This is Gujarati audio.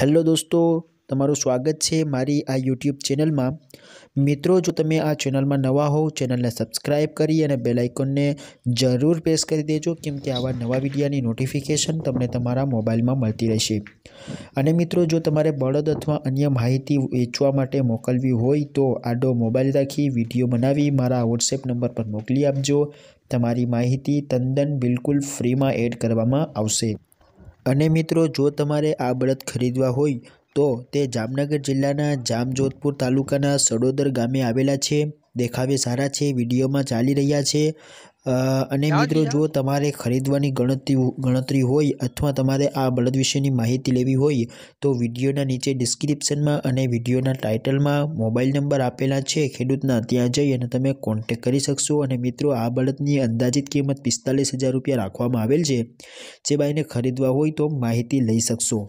હેલો દોસ્તો તમારું સ્વાગત છે મારી આ યુટ્યુબ ચેનલમાં મિત્રો જો તમે આ ચેનલમાં નવા હોવ ચેનલને સબસ્ક્રાઈબ કરી અને બેલાઇકોનને જરૂર પ્રેસ કરી દેજો કેમકે આવા નવા વિડીયાની નોટિફિકેશન તમને તમારા મોબાઈલમાં મળતી રહેશે અને મિત્રો જો તમારે બળદ અથવા અન્ય માહિતી વેચવા માટે મોકલવી હોય તો આડો મોબાઈલ રાખી વિડીયો બનાવી મારા વોટ્સએપ નંબર પર મોકલી આપજો તમારી માહિતી તદ્દન બિલકુલ ફ્રીમાં એડ કરવામાં આવશે અને મિત્રો જો તમારે આ બળદ ખરીદવા હોય તો તે જામનગર જિલ્લાના જામજોધપુર તાલુકાના સડોદર ગામે આવેલા છે દેખાવે સારા છે વિડીયોમાં ચાલી રહ્યા છે અને મિત્રો જો તમારે ખરીદવાની ગણતરી ગણતરી હોય અથવા તમારે આ બળદ વિશેની માહિતી લેવી હોય તો વિડીયોના નીચે ડિસ્ક્રિપ્શનમાં અને વિડીયોના ટાઇટલમાં મોબાઈલ નંબર આપેલા છે ખેડૂતના ત્યાં જઈ અને તમે કોન્ટેક કરી શકશો અને મિત્રો આ બળદની અંદાજિત કિંમત પિસ્તાલીસ હજાર રૂપિયા રાખવામાં આવેલ છે જે ભાઈને ખરીદવા હોય તો માહિતી લઈ શકશો